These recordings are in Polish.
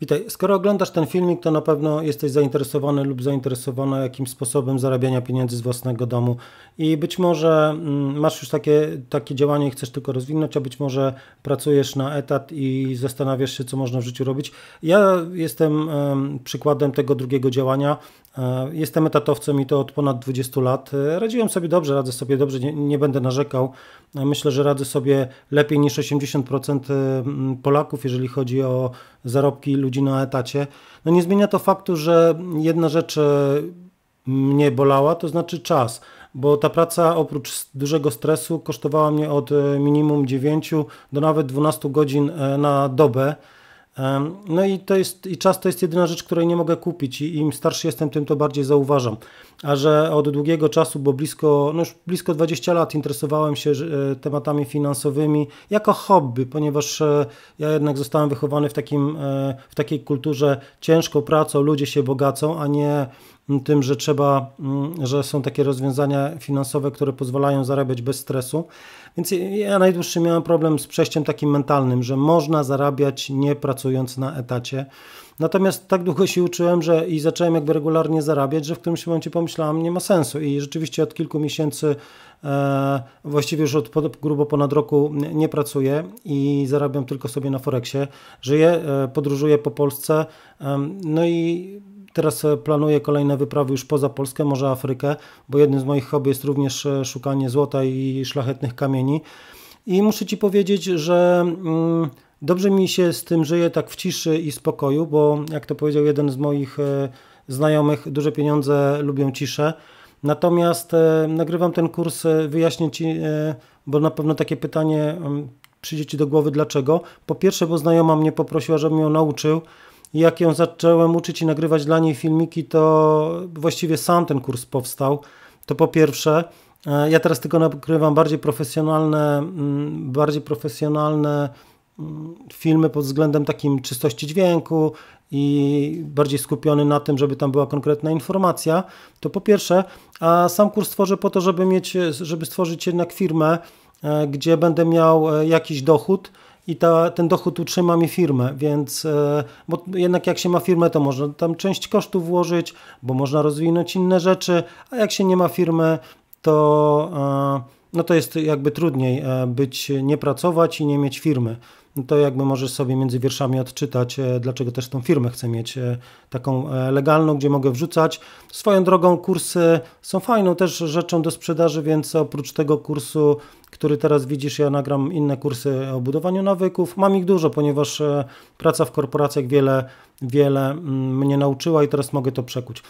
Witaj. Skoro oglądasz ten filmik, to na pewno jesteś zainteresowany lub zainteresowana jakim sposobem zarabiania pieniędzy z własnego domu i być może mm, masz już takie, takie działanie i chcesz tylko rozwinąć, a być może pracujesz na etat i zastanawiasz się, co można w życiu robić. Ja jestem przykładem tego drugiego działania. E, jestem etatowcem i to od ponad 20 lat. E, radziłem sobie dobrze, radzę sobie dobrze, nie, nie będę narzekał. E, myślę, że radzę sobie lepiej niż 80% Polaków, jeżeli chodzi o zarobki ludzi ludzi na etacie. No nie zmienia to faktu, że jedna rzecz e, mnie bolała, to znaczy czas, bo ta praca oprócz dużego stresu kosztowała mnie od e, minimum 9 do nawet 12 godzin e, na dobę. No i to jest, i czas to jest jedyna rzecz, której nie mogę kupić i im starszy jestem, tym to bardziej zauważam. A że od długiego czasu, bo blisko, no już blisko 20 lat interesowałem się e, tematami finansowymi jako hobby, ponieważ e, ja jednak zostałem wychowany w, takim, e, w takiej kulturze ciężko pracą, ludzie się bogacą, a nie tym, że trzeba, mm, że są takie rozwiązania finansowe, które pozwalają zarabiać bez stresu. Więc ja najdłuższy miałem problem z przejściem takim mentalnym, że można zarabiać nie pracując na etacie. Natomiast tak długo się uczyłem, że i zacząłem jakby regularnie zarabiać, że w którymś momencie pomyślałem, nie ma sensu. I rzeczywiście od kilku miesięcy, e, właściwie już od pod, grubo ponad roku nie, nie pracuję i zarabiam tylko sobie na Forexie. Żyję, e, podróżuję po Polsce. E, no i teraz e, planuję kolejne wyprawy już poza Polskę, może Afrykę, bo jednym z moich hobby jest również e, szukanie złota i szlachetnych kamieni. I muszę Ci powiedzieć, że mm, dobrze mi się z tym żyje tak w ciszy i spokoju, bo jak to powiedział jeden z moich e, znajomych, duże pieniądze lubią ciszę. Natomiast nagrywam ten kurs, wyjaśnię Ci, bo na pewno takie pytanie mm, przyjdzie Ci do głowy, dlaczego. Po pierwsze, bo znajoma mnie poprosiła, żebym ją nauczył jak ją zacząłem uczyć i nagrywać dla niej filmiki, to właściwie sam ten kurs powstał. To po pierwsze, e, ja teraz tylko nagrywam bardziej profesjonalne, mm, bardziej profesjonalne mm, filmy pod względem takim czystości dźwięku i bardziej skupiony na tym, żeby tam była konkretna informacja, to po pierwsze, a sam kurs tworzę po to, żeby mieć, żeby stworzyć jednak firmę, e, gdzie będę miał e, jakiś dochód, i ta, ten dochód utrzyma mi firmę, więc e, bo jednak jak się ma firmę, to można tam część kosztów włożyć, bo można rozwinąć inne rzeczy, a jak się nie ma firmy, to e, no to jest jakby trudniej e, być, nie pracować i nie mieć firmy. No to jakby możesz sobie między wierszami odczytać, e, dlaczego też tą firmę chcę mieć e, taką e, legalną, gdzie mogę wrzucać. Swoją drogą kursy są fajną też rzeczą do sprzedaży, więc oprócz tego kursu, który teraz widzisz, ja nagram inne kursy o budowaniu nawyków. Mam ich dużo, ponieważ praca w korporacjach wiele, wiele mm, mnie nauczyła i teraz mogę to przekuć.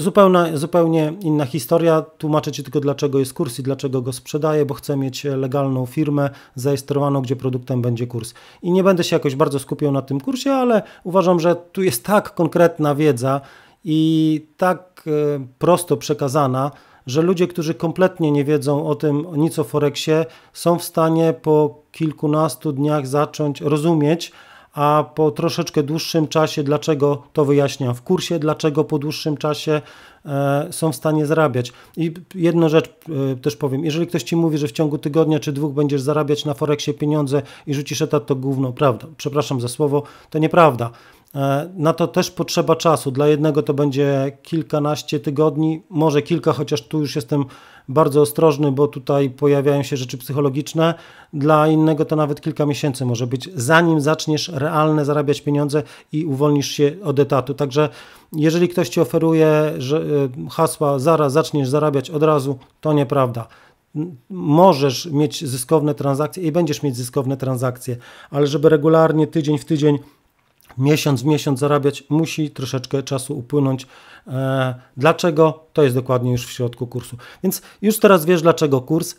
Zupełna, zupełnie inna historia. Tłumaczę Ci tylko, dlaczego jest kurs i dlaczego go sprzedaję, bo chcę mieć legalną firmę zarejestrowaną, gdzie produktem będzie kurs. I nie będę się jakoś bardzo skupiał na tym kursie, ale uważam, że tu jest tak konkretna wiedza i tak e, prosto przekazana, że ludzie, którzy kompletnie nie wiedzą o tym nic o Forexie, są w stanie po kilkunastu dniach zacząć rozumieć, a po troszeczkę dłuższym czasie, dlaczego to wyjaśniam w kursie, dlaczego po dłuższym czasie e, są w stanie zarabiać. I jedną rzecz e, też powiem, jeżeli ktoś Ci mówi, że w ciągu tygodnia czy dwóch będziesz zarabiać na Forexie pieniądze i rzucisz etat, to gówno, prawda. Przepraszam za słowo, to nieprawda. E, na to też potrzeba czasu. Dla jednego to będzie kilkanaście tygodni, może kilka, chociaż tu już jestem bardzo ostrożny, bo tutaj pojawiają się rzeczy psychologiczne. Dla innego to nawet kilka miesięcy może być, zanim zaczniesz realne zarabiać pieniądze i uwolnisz się od etatu. Także jeżeli ktoś ci oferuje e, hasła zaraz zaczniesz zarabiać od razu, to nieprawda możesz mieć zyskowne transakcje i będziesz mieć zyskowne transakcje, ale żeby regularnie tydzień w tydzień miesiąc w miesiąc zarabiać, musi troszeczkę czasu upłynąć. E, dlaczego? To jest dokładnie już w środku kursu. Więc już teraz wiesz, dlaczego kurs.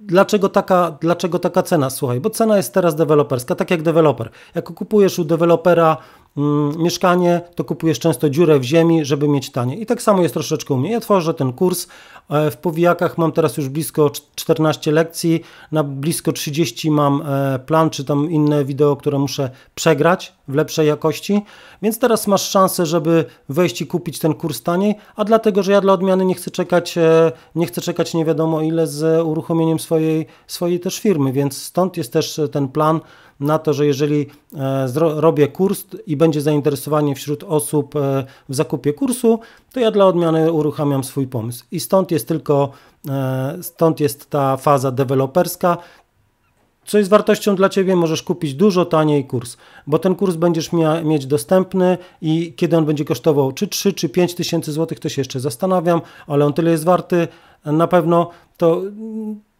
Dlaczego taka, dlaczego taka cena? Słuchaj, bo cena jest teraz deweloperska, tak jak deweloper. Jak kupujesz u dewelopera Mm, mieszkanie, to kupujesz często dziurę w ziemi, żeby mieć tanie. I tak samo jest troszeczkę u mnie. Ja tworzę ten kurs e, w powijakach, mam teraz już blisko 14 lekcji, na blisko 30 mam e, plan, czy tam inne wideo, które muszę przegrać w lepszej jakości, więc teraz masz szansę, żeby wejść i kupić ten kurs taniej, a dlatego, że ja dla odmiany nie chcę czekać, e, nie chcę czekać nie wiadomo ile z uruchomieniem swojej, swojej też firmy, więc stąd jest też ten plan, na to, że jeżeli e, robię kurs i będzie zainteresowanie wśród osób e, w zakupie kursu, to ja dla odmiany uruchamiam swój pomysł. I stąd jest tylko, e, stąd jest ta faza deweloperska, co jest wartością dla Ciebie, możesz kupić dużo taniej kurs, bo ten kurs będziesz mia- mieć dostępny i kiedy on będzie kosztował czy 3 czy 5 tysięcy złotych, to się jeszcze zastanawiam, ale on tyle jest warty na pewno, to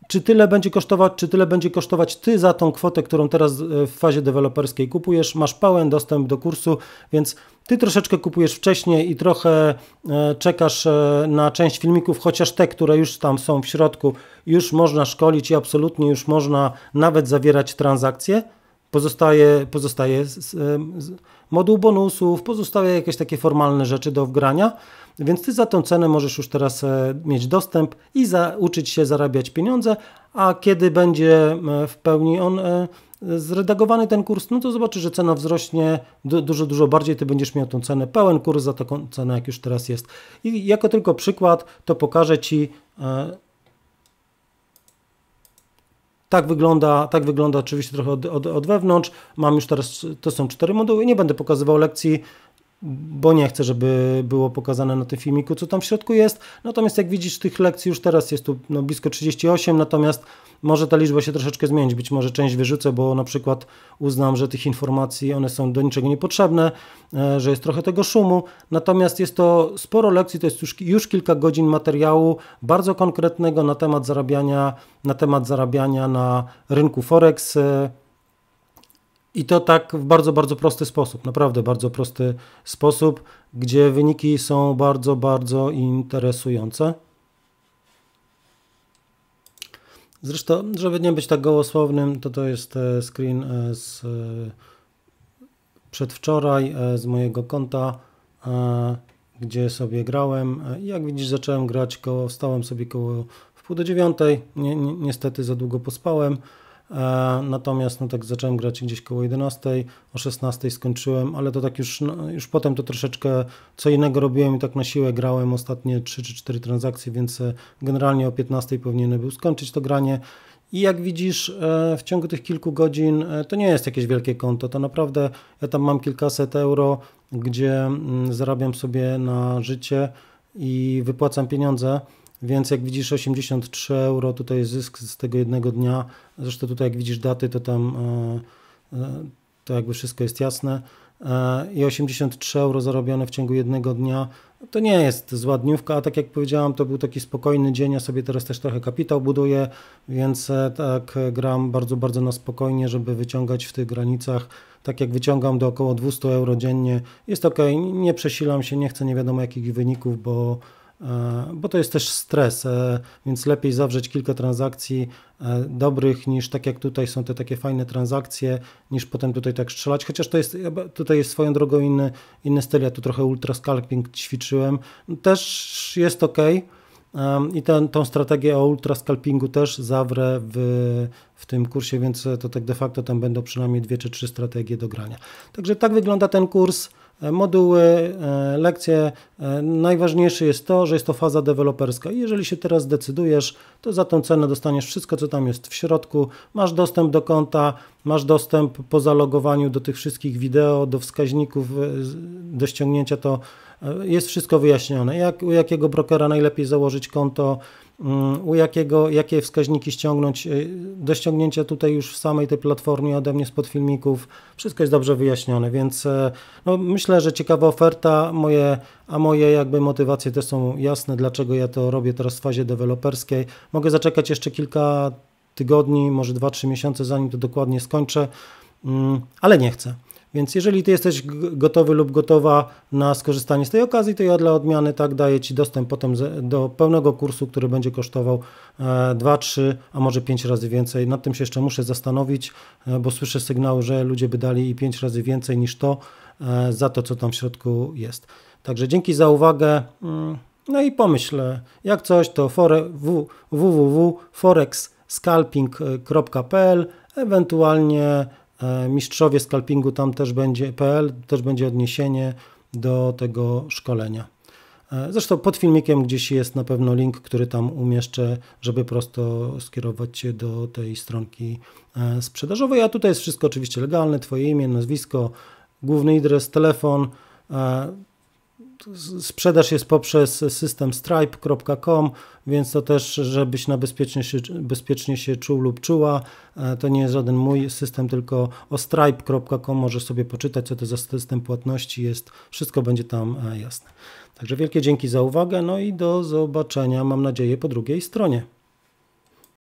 czy tyle będzie kosztować, czy tyle będzie kosztować ty za tą kwotę, którą teraz e, w fazie deweloperskiej kupujesz, masz pełen dostęp do kursu, więc ty troszeczkę kupujesz wcześniej i trochę e, czekasz e, na część filmików, chociaż te, które już tam są w środku, już można szkolić i absolutnie już można nawet zawierać transakcje Pozostaje, pozostaje z, z, moduł bonusów, pozostaje jakieś takie formalne rzeczy do wgrania, więc ty za tą cenę możesz już teraz e, mieć dostęp i nauczyć się zarabiać pieniądze, a kiedy będzie e, w pełni on e, zredagowany ten kurs, no to zobaczysz, że cena wzrośnie dużo, dużo bardziej, ty będziesz miał tą cenę, pełen kurs za taką cenę, jak już teraz jest. I jako tylko przykład, to pokażę Ci tak wygląda, tak wygląda oczywiście trochę od, od, od wewnątrz. Mam już teraz, to są cztery moduły. Nie będę pokazywał lekcji bo nie chcę, żeby było pokazane na tym filmiku, co tam w środku jest. Natomiast jak widzisz, tych lekcji już teraz jest tu no, blisko 38, natomiast może ta liczba się troszeczkę zmienić. Być może część wyrzucę, bo na przykład uznam, że tych informacji one są do niczego niepotrzebne, e, że jest trochę tego szumu. Natomiast jest to sporo lekcji, to jest już, już kilka godzin materiału bardzo konkretnego na temat zarabiania, na temat zarabiania na rynku Forex. E, i to tak w bardzo, bardzo prosty sposób, naprawdę bardzo prosty sposób, gdzie wyniki są bardzo, bardzo interesujące. Zresztą, żeby nie być tak gołosłownym, to to jest e, screen e, z e, przedwczoraj z mojego konta, gdzie sobie grałem. Jak widzisz, zacząłem grać koło, wstałem sobie koło w pół do dziewiątej. niestety za długo pospałem. E, natomiast no tak zacząłem grać gdzieś koło 11, o 16 skończyłem, ale to tak już, no, już potem to troszeczkę co innego robiłem i tak na siłę grałem ostatnie 3 czy 4 transakcje, więc e, generalnie o 15 powinienem był skończyć to granie. I jak widzisz, e, w ciągu tych kilku godzin to nie jest jakieś wielkie konto, to naprawdę ja tam mam kilkaset euro, gdzie mm, zarabiam sobie na życie i wypłacam pieniądze. Więc jak widzisz 83 euro, tutaj jest zysk z tego jednego dnia. Zresztą tutaj jak widzisz daty, to tam e, e, to jakby wszystko jest jasne. E, I 83 euro zarobione w ciągu jednego dnia. To nie jest zła dniówka, a tak jak powiedziałam, to był taki spokojny dzień. Ja sobie teraz też trochę kapitał buduję, więc tak gram bardzo, bardzo na spokojnie, żeby wyciągać w tych granicach. Tak jak wyciągam do około 200 euro dziennie, jest ok, nie przesilam się, nie chcę nie wiadomo jakich wyników, bo E, bo to jest też stres, e, więc lepiej zawrzeć kilka transakcji e, dobrych niż tak jak tutaj są te takie fajne transakcje, niż potem tutaj tak strzelać, chociaż to jest, tutaj jest swoją drogą inny, inny styl, ja tu trochę ultra scalping ćwiczyłem, też jest ok. I ten, tą strategię o ultra scalpingu też zawrę w, w tym kursie, więc to tak de facto tam będą przynajmniej dwie czy trzy strategie do grania. Także tak wygląda ten kurs. E, moduły, e, lekcje. E, najważniejsze jest to, że jest to faza deweloperska. I jeżeli się teraz zdecydujesz, to za tą cenę dostaniesz wszystko, co tam jest w środku. Masz dostęp do konta, masz dostęp po zalogowaniu do tych wszystkich wideo, do wskaźników, do ściągnięcia to jest wszystko wyjaśnione. Jak, u jakiego brokera najlepiej założyć konto, Mm, u jakiego, jakie wskaźniki ściągnąć. Y, do ściągnięcia tutaj już w samej tej platformie ode mnie spod filmików. Wszystko jest dobrze wyjaśnione, więc e, no, myślę, że ciekawa oferta, moje, a moje jakby motywacje też są jasne, dlaczego ja to robię teraz w fazie deweloperskiej. Mogę zaczekać jeszcze kilka tygodni, może 2-3 miesiące, zanim to dokładnie skończę, mm, ale nie chcę. Więc jeżeli Ty jesteś gotowy lub gotowa na skorzystanie z tej okazji, to ja dla odmiany tak daję Ci dostęp potem do pełnego kursu, który będzie kosztował 2, e, 3, a może 5 razy więcej. Nad tym się jeszcze muszę zastanowić, e, bo słyszę sygnały, że ludzie by dali i 5 razy więcej niż to e, za to, co tam w środku jest. Także dzięki za uwagę. Mm, no i pomyślę, jak coś to www.forexscalping.pl ewentualnie E, mistrzowie Scalpingu tam też będzie, PL też będzie odniesienie do tego szkolenia. E, zresztą pod filmikiem gdzieś jest na pewno link, który tam umieszczę, żeby prosto skierować się do tej stronki e, sprzedażowej. A tutaj jest wszystko oczywiście legalne, Twoje imię, nazwisko, główny adres, telefon, Sprzedaż jest poprzez system stripe.com, więc to też, żebyś na bezpiecznie się, bezpiecznie się czuł lub czuła. E, to nie jest żaden mój system, tylko o stripe.com możesz sobie poczytać, co to za system płatności jest. Wszystko będzie tam e, jasne. Także wielkie dzięki za uwagę, no i do zobaczenia, mam nadzieję, po drugiej stronie.